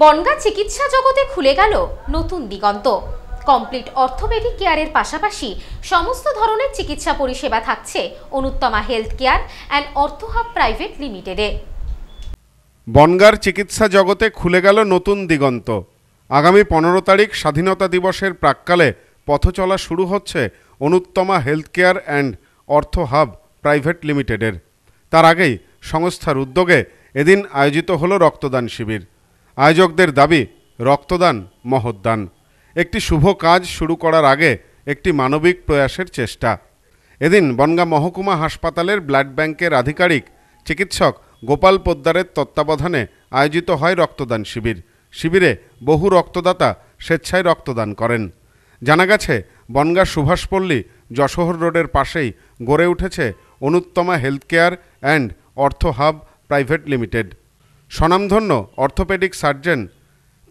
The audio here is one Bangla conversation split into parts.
বনগা চিকিৎসা জগতে খুলে গেল নতুন দিগন্ত কমপ্লিট অর্থোপেডিক কেয়ারের পাশাপাশি সমস্ত ধরনের চিকিৎসা পরিষেবা থাকছে Anuttama health care and ortho hub private লিমিটেডে বনগার চিকিৎসা জগতে খুলে গেল নতুন দিগন্ত আগামী পনেরো তারিখ স্বাধীনতা দিবসের প্রাককালে পথ চলা শুরু হচ্ছে Anuttama health care and ortho hub private লিমিটেডের তার আগেই সংস্থার উদ্যোগে এদিন আয়োজিত হলো রক্তদান শিবির আয়োজকদের দাবি রক্তদান মহোদ্দান একটি শুভ কাজ শুরু করার আগে একটি মানবিক প্রয়াসের চেষ্টা এদিন বনগা মহকুমা হাসপাতালের ব্লাড ব্যাংকের আধিকারিক চিকিৎসক গোপাল পোদ্দারের তত্ত্বাবধানে আয়োজিত হয় রক্তদান শিবির শিবিরে বহু রক্তদাতা স্বেচ্ছায় রক্তদান করেন জানা গেছে বনগা সুভাষপল্লী যশোহর রোডের পাশেই গড়ে উঠেছে Anuttama health care and ortho hub private limited স্বনামধন্য অর্থোপেডিক সার্জন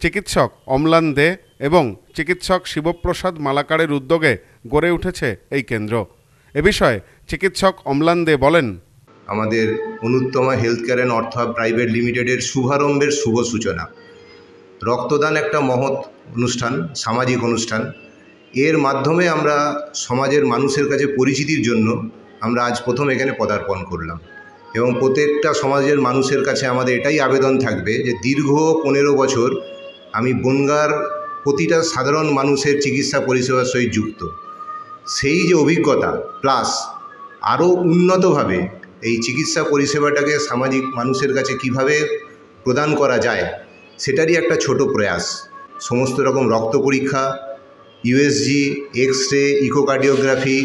চিকিৎসক অমলান দে এবং চিকিৎসক শিবপ্রসাদ মালাকারের উদ্যোগে গড়ে উঠেছে এই কেন্দ্র এ বিষয়ে চিকিৎসক অমলান দে বলেন আমাদের Anuttama health care and ortho private লিমিটেডের শুভারম্ভের শুভ সূচনা রক্তদান একটা মহৎ অনুষ্ঠান সামাজিক অনুষ্ঠান এর মাধ্যমে আমরা সমাজের মানুষের কাছে পরিচিতির জন্য আমরা আজ প্রথম এখানে পদার্পণ করলাম এবং প্রত্যেকটা সমাজের মানুষের কাছে আমাদের এটাই আবেদন থাকবে যে দীর্ঘ পনেরো বছর আমি বনগার প্রতিটা সাধারণ মানুষের চিকিৎসা পরিষেবার সহিত যুক্ত সেই যে অভিজ্ঞতা প্লাস আরও উন্নতভাবে এই চিকিৎসা পরিষেবাটাকে সামাজিক মানুষের কাছে কিভাবে প্রদান করা যায় সেটারই একটা ছোট প্রয়াস সমস্ত রকম রক্ত পরীক্ষা USG X ray echocardiography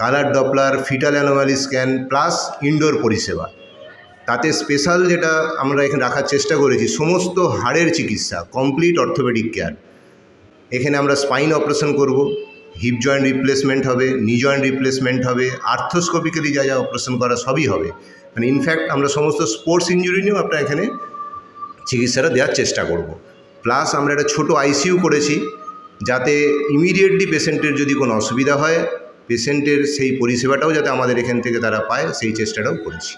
colour Doppler foetal anomaly scan plus indoor পরিষেবা তাতে স্পেশাল যেটা আমরা এখানে রাখার চেষ্টা করেছি সমস্ত হাড়ের চিকিৎসা কমপ্লিট অর্থোপেডিক কেয়ার এখানে আমরা স্পাইন অপারেশন করব হিপ জয়েন্ট রিপ্লেসমেন্ট হবে নি জয়েন্ট রিপ্লেসমেন্ট হবে আর্থোস্কোপিক্যালি যা যা অপারেশন করা সবই হবে মানে ইনফ্যাক্ট আমরা সমস্ত স্পোর্টস ইঞ্জুরি নিয়েও আপনার এখানে চিকিৎসাটা দেওয়ার চেষ্টা করব। প্লাস আমরা একটা ছোট আইসিউ করেছি যাতে ইমিডিয়েটলি পেশেন্টের যদি কোনো অসুবিধা হয় পেশেন্টের সেই পরিষেবাটাও যাতে আমাদের এখান থেকে তারা পায় সেই চেষ্টাটাও করেছি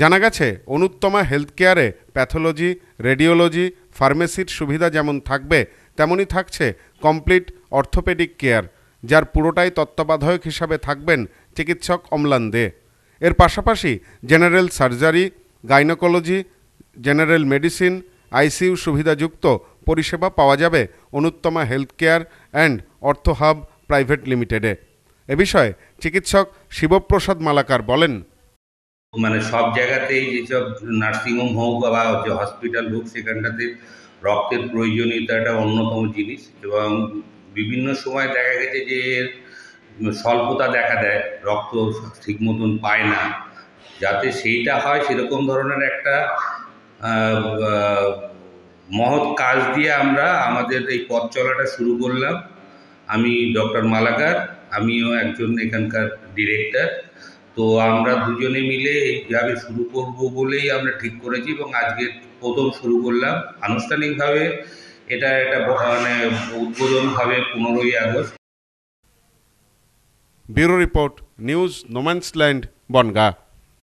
জানা গেছে অনুত্তমা হেলথ কেয়ারে প্যাথোলজি রেডিওলজি ফার্মেসির সুবিধা যেমন থাকবে তেমনই থাকছে কমপ্লিট অর্থোপেডিক কেয়ার যার পুরোটাই তত্ত্বাবধায়ক হিসাবে থাকবেন চিকিৎসক অমলান দে এর পাশাপাশি general surgery gynaecology general medicine ICU সুবিধাযুক্ত পরিষেবা পাওয়া যাবে Anuttama health care and ortho hub private লিমিটেডে এ বিষয়ে চিকিৎসক শিবপ্রসাদ মালাকার বলেন মানে সব জায়গাতেই যেসব নার্সিংহোম হোক বা যে হসপিটাল হোক সেখানটাতে রক্তের প্রয়োজনীয়তাটা অন্যতম জিনিস এবং বিভিন্ন সময় দেখা গেছে যে স্বল্পতা দেখা দেয় রক্ত ঠিক মতন পায় না যাতে সেইটা হয় সেরকম ধরনের একটা মহৎ কাজ দিয়ে আমরা আমাদের এই পথ চলাটা শুরু করলাম আমি ডক্টর মালাকার আমিও একজন এখানকার ডিরেক্টর তো আমরা দুজনে মিলে এইভাবে শুরু করব বলেই আমরা ঠিক করেছি এবং আজকে প্রথম শুরু করলাম আনুষ্ঠানিকভাবে এটা একটা মানে উদ্বোধন হবে পনেরোই August bureau report news no man's land Bongaon